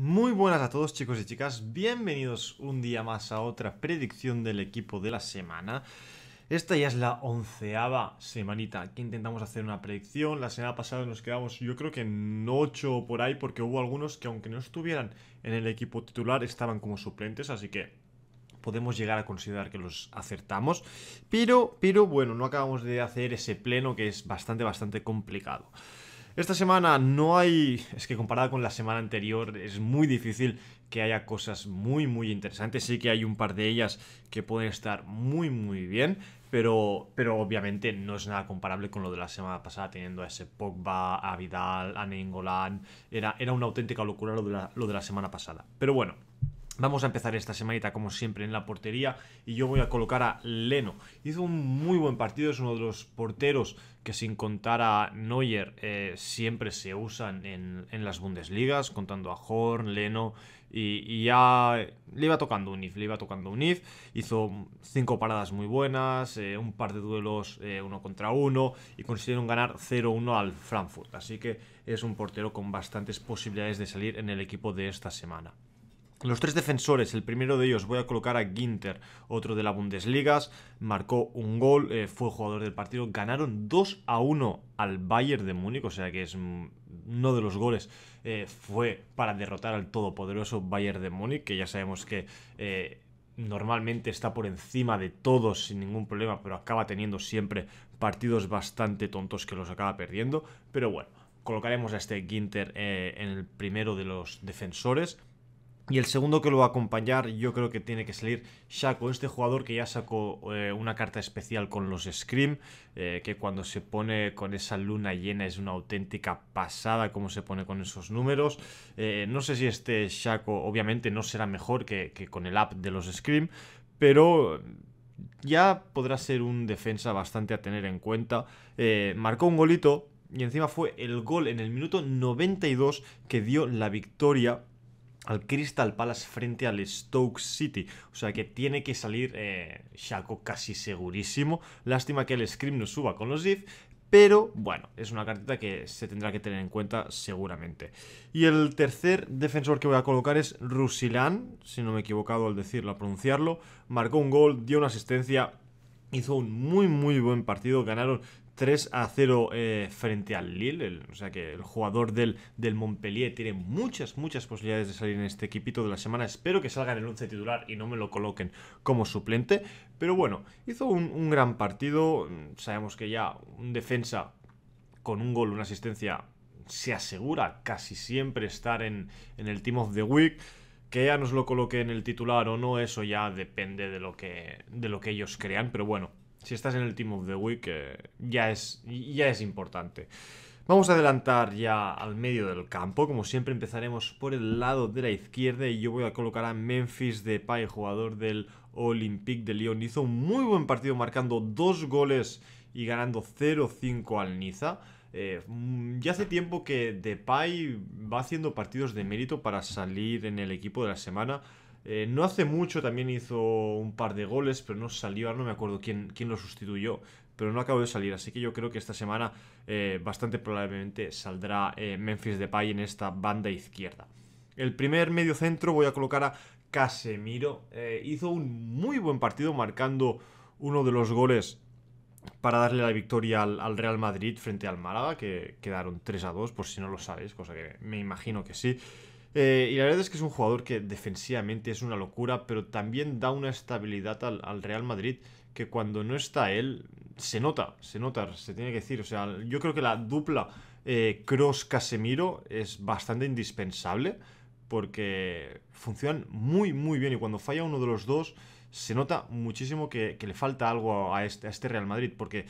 Muy buenas a todos chicos y chicas, bienvenidos un día más a otra predicción del equipo de la semana. Esta ya es la onceava semanita que intentamos hacer una predicción. La semana pasada nos quedamos yo creo que en ocho por ahí porque hubo algunos que aunque no estuvieran en el equipo titular estaban como suplentes, así que podemos llegar a considerar que los acertamos. Pero, pero bueno, no acabamos de hacer ese pleno que es bastante, bastante complicado. Esta semana no hay... Es que comparada con la semana anterior es muy difícil que haya cosas muy, muy interesantes. Sí que hay un par de ellas que pueden estar muy, muy bien. Pero, pero obviamente no es nada comparable con lo de la semana pasada, teniendo a ese Pogba, a Vidal, a Nengolan. Era, era una auténtica locura de lo de la semana pasada. Pero bueno, Vamos a empezar esta semanita como siempre en la portería y yo voy a colocar a Leno. Hizo un muy buen partido, es uno de los porteros que sin contar a Neuer eh, siempre se usan en, las Bundesligas, contando a Horn, Leno y, ya le iba tocando un if, le iba tocando un if. Hizo cinco paradas muy buenas, eh, un par de duelos eh, uno contra uno y consiguieron ganar 0-1 al Frankfurt. Así que es un portero con bastantes posibilidades de salir en el equipo de esta semana. Los tres defensores, el primero de ellos voy a colocar a Ginter, otro de la Bundesliga, marcó un gol, eh, fue jugador del partido, ganaron 2 a 1 al Bayern de Múnich, o sea que es mm, uno de los goles eh, fue para derrotar al todopoderoso Bayern de Múnich, que ya sabemos que eh, normalmente está por encima de todos sin ningún problema, pero acaba teniendo siempre partidos bastante tontos que los acaba perdiendo, pero bueno, colocaremos a este Ginter en el primero de los defensores y el segundo que lo va a acompañar, yo creo que tiene que salir Shaco, este jugador que ya sacó eh, una carta especial con los Scream, eh, que cuando se pone con esa luna llena es una auténtica pasada como se pone con esos números. Eh, no sé si este Shaco obviamente no será mejor que, que con el app de los Scream, pero ya podrá ser un defensa bastante a tener en cuenta. marcó un golito y encima fue el gol en el minuto 92 que dio la victoria al Crystal Palace frente al Stoke City. O sea que tiene que salir Shaco eh, casi segurísimo. Lástima que el Scream no suba con los gifs, pero bueno, es una cartita que se tendrá que tener en cuenta seguramente. Y el tercer defensor que voy a colocar es Rusilán, si no me he equivocado al decirlo, a pronunciarlo. Marcó un gol, dio una asistencia, hizo un muy muy buen partido, ganaron 3 a 0 eh, frente al Lille. o sea que el jugador del, del Montpellier tiene muchas, muchas posibilidades de salir en este equipito de la semana. Espero que salga en el 11 titular y no me lo coloquen como suplente. Pero bueno, hizo un, gran partido. Sabemos que ya un defensa con un gol, una asistencia, se asegura casi siempre estar en, en el Team of the Week. Que ya nos lo coloque en el titular o no, eso ya depende de lo que, de lo que ellos crean. Pero bueno, si estás en el Team of the Week, eh, ya, es, ya es importante. Vamos a adelantar ya al medio del campo. Como siempre, empezaremos por el lado de la izquierda. Y yo voy a colocar a Memphis Depay, jugador del Olympique de Lyon. Hizo un muy buen partido, marcando dos goles y ganando 0-5 al Niza. Eh, mm, ya hace tiempo que Depay va haciendo partidos de mérito para salir en el equipo de la semana. Eh, no hace mucho también hizo un par de goles, pero no salió. Ahora no me acuerdo quién, quién lo sustituyó, pero no acabó de salir. Así que yo creo que esta semana eh, bastante probablemente saldrá eh, Memphis Depay en esta banda izquierda. El primer medio centro voy a colocar a Casemiro. hizo un muy buen partido marcando uno de los goles para darle la victoria al, Real Madrid frente al Málaga, que quedaron 3 a 2, por si no lo sabes, cosa que me imagino que sí. Eh, y la verdad es que es un jugador que defensivamente es una locura, pero también da una estabilidad al, Real Madrid que cuando no está él se nota, se nota, se tiene que decir. O sea, yo creo que la dupla Cross-Casemiro eh, es bastante indispensable porque funcionan muy, muy bien y cuando falla uno de los dos se nota muchísimo que, le falta algo a este, a este, Real Madrid porque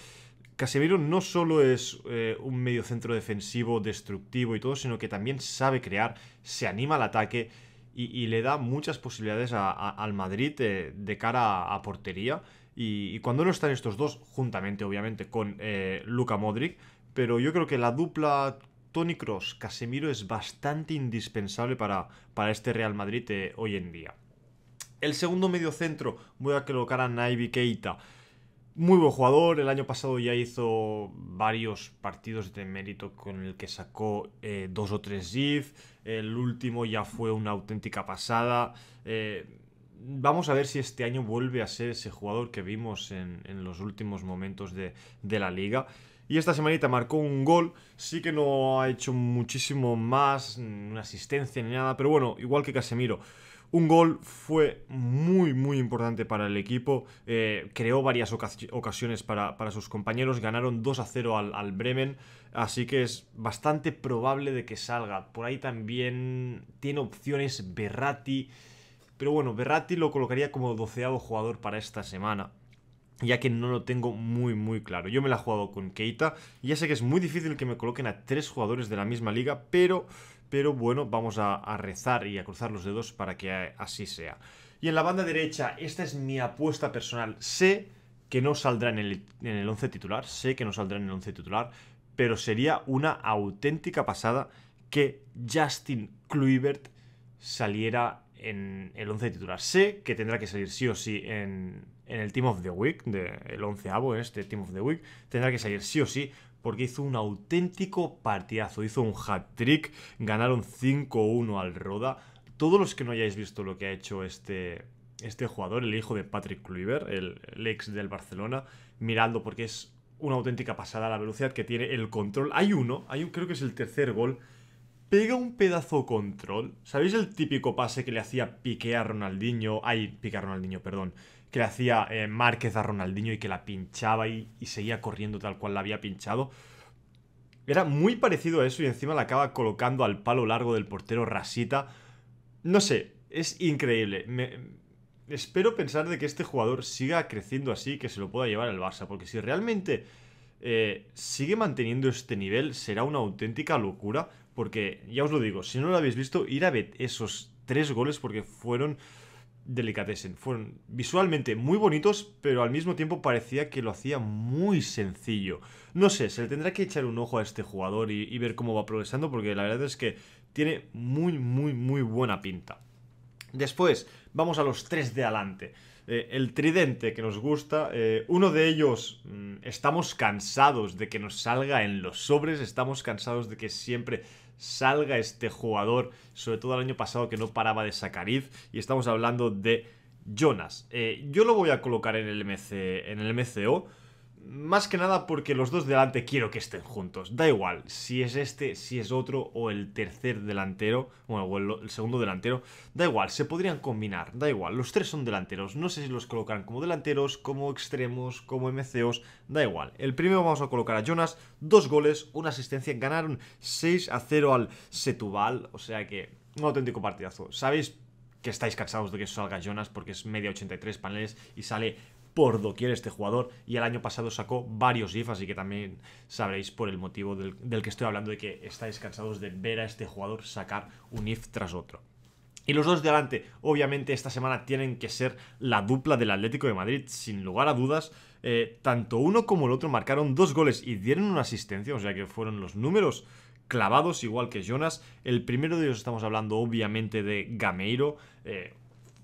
Casemiro no solo es eh, un medio centro defensivo, destructivo y todo, sino que también sabe crear, se anima al ataque y, le da muchas posibilidades al Madrid eh, de cara a, portería. Y, cuando no están estos dos, juntamente obviamente con eh, Luca Modric, pero yo creo que la dupla Tony Cross, Casemiro es bastante indispensable para, para este Real Madrid hoy en día. El segundo medio centro voy a colocar a Naivi Keita. Muy buen jugador, el año pasado ya hizo varios partidos de mérito con el que sacó eh, dos o tres GIF, el último ya fue una auténtica pasada. Eh, vamos a ver si este año vuelve a ser ese jugador que vimos en, los últimos momentos de, de la liga. Y esta semanita marcó un gol, sí que no ha hecho muchísimo más, mm, una asistencia ni nada, pero bueno, igual que Casemiro. Un gol fue muy, muy importante para el equipo. Eh, creó varias ocasiones para, sus compañeros. Ganaron 2 a 0 al, al Bremen. Así que es bastante probable de que salga. Por ahí también tiene opciones Berratti. Pero bueno, Berratti lo colocaría como doceavo jugador para esta semana ya que no lo tengo muy muy claro. Yo me la he jugado con Keita y ya sé que es muy difícil que me coloquen a tres jugadores de la misma liga, pero, pero bueno, vamos a, rezar y a cruzar los dedos para que así sea. Y en la banda derecha, esta es mi apuesta personal. Sé que no saldrá en el, en el 11 titular, sé que no saldrá en el 11 titular, pero sería una auténtica pasada que Justin Kluivert saliera en el 11 titular. Sé que tendrá que salir sí o sí en, el Team of the Week, de, el onceavo este Team of the Week, tendrá que salir sí o sí porque hizo un auténtico partidazo, hizo un hat-trick, ganaron 5-1 al Roda. Todos los que no hayáis visto lo que ha hecho este, este jugador, el hijo de Patrick Kluivert, el, ex del Barcelona, mirando porque es una auténtica pasada la velocidad que tiene, el control. Hay uno, hay un, creo que es el tercer gol pega un pedazo control. ¿Sabéis el típico pase que le hacía pique a Ronaldinho? Ay, pique a Ronaldinho, perdón. Que le hacía eh, Márquez a Ronaldinho y que la pinchaba y, seguía corriendo tal cual la había pinchado. Era muy parecido a eso y encima la acaba colocando al palo largo del portero Rasita. No sé, es increíble. espero pensar de que este jugador siga creciendo así que se lo pueda llevar el Barça. Porque si realmente eh, sigue manteniendo este nivel, será una auténtica locura. Porque, ya os lo digo, si no lo habéis visto, ir a ver esos tres goles porque fueron delicatessen. Fueron visualmente muy bonitos, pero al mismo tiempo parecía que lo hacía muy sencillo. No sé, se le tendrá que echar un ojo a este jugador y, ver cómo va progresando, porque la verdad es que tiene muy, muy, muy buena pinta. Después, vamos a los tres de adelante. Eh, el tridente que nos gusta, eh, uno de ellos mm, estamos cansados de que nos salga en los sobres, estamos cansados de que siempre salga este jugador, sobre todo el año pasado que no paraba de sacar y estamos hablando de Jonas. Eh, yo lo voy a colocar en el, en el MCO más que nada porque los dos delante quiero que estén juntos. Da igual si es este, si es otro o el tercer delantero, bueno, o el, segundo delantero. Da igual, se podrían combinar, da igual. Los tres son delanteros. No sé si los colocarán como delanteros, como extremos, como MCOs, da igual. El primero vamos a colocar a Jonas. Dos goles, una asistencia. Ganaron 6 a 0 al Setubal. O sea que un auténtico partidazo. ¿Sabéis que estáis cansados de que salga Jonas porque es media 83 paneles y sale por doquier este jugador y el año pasado sacó varios IF, así que también sabréis por el motivo del, que estoy hablando de que estáis cansados de ver a este jugador sacar un IF tras otro. Y los dos de adelante, obviamente, esta semana tienen que ser la dupla del Atlético de Madrid, sin lugar a dudas. Eh, tanto uno como el otro marcaron dos goles y dieron una asistencia, o sea que fueron los números clavados, igual que Jonas. El primero de ellos estamos hablando, obviamente, de Gameiro. Eh,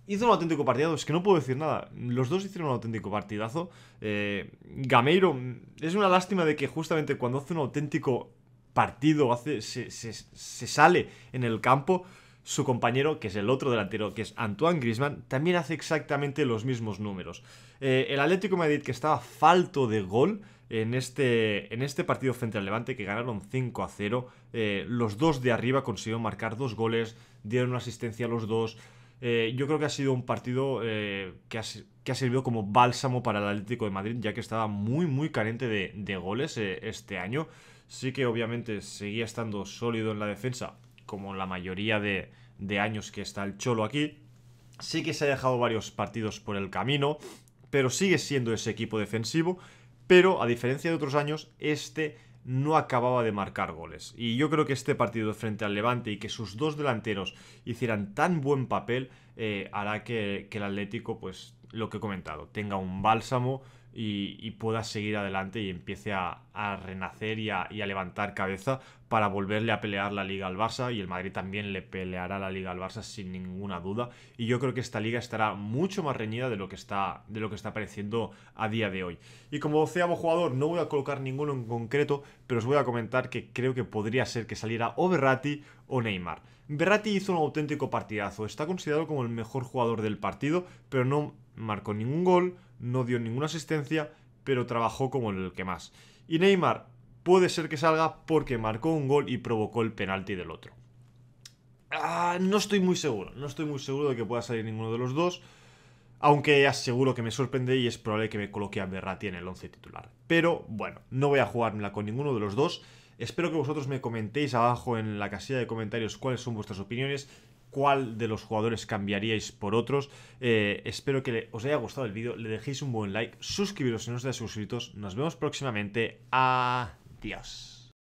hizo un auténtico partidazo, es que no puedo decir nada. Los dos hicieron un auténtico partidazo. Eh, Gameiro, es una lástima de que justamente cuando hace un auténtico partido, hace, se, sale en el campo, su compañero, que es el otro delantero, que es Antoine Grisman, también hace exactamente los mismos números. Eh, el Atlético Madrid, que estaba falto de gol en este, en este partido frente al Levante, que ganaron 5 a 0, eh, los dos de arriba consiguieron marcar dos goles, dieron una asistencia a los dos. Eh, yo creo que ha sido un partido eh, que, ha, que, ha, servido como bálsamo para el Atlético de Madrid, ya que estaba muy, muy carente de, goles eh, este año. Sí que obviamente seguía estando sólido en la defensa, como la mayoría de, de años que está el Cholo aquí. Sí que se ha dejado varios partidos por el camino, pero sigue siendo ese equipo defensivo. Pero a diferencia de otros años, este no acababa de marcar goles. Y yo creo que este partido frente al Levante y que sus dos delanteros hicieran tan buen papel eh, hará que, el Atlético, pues lo que he comentado, tenga un bálsamo y, pueda seguir adelante y empiece a, renacer y a, levantar cabeza para volverle a pelear la liga al Barça y el Madrid también le peleará la liga al Barça sin ninguna duda y yo creo que esta liga estará mucho más reñida de lo que está de lo que está pareciendo a día de hoy y como doceavo jugador no voy a colocar ninguno en concreto pero os voy a comentar que creo que podría ser que saliera o Berratti o Neymar Berratti hizo un auténtico partidazo está considerado como el mejor jugador del partido pero no marcó ningún gol, no dio ninguna asistencia, pero trabajó como el que más. Y Neymar puede ser que salga porque marcó un gol y provocó el penalti del otro. Ah, no estoy muy seguro, no estoy muy seguro de que pueda salir ninguno de los dos. Aunque aseguro que me sorprende y es probable que me coloque a Berratti en el 11 titular. Pero bueno, no voy a jugármela con ninguno de los dos. Espero que vosotros me comentéis abajo en la casilla de comentarios cuáles son vuestras opiniones, cuál de los jugadores cambiaríais por otros. Eh, espero que os haya gustado el vídeo, le dejéis un buen like, suscribiros si no estáis suscritos. Nos vemos próximamente. Adiós.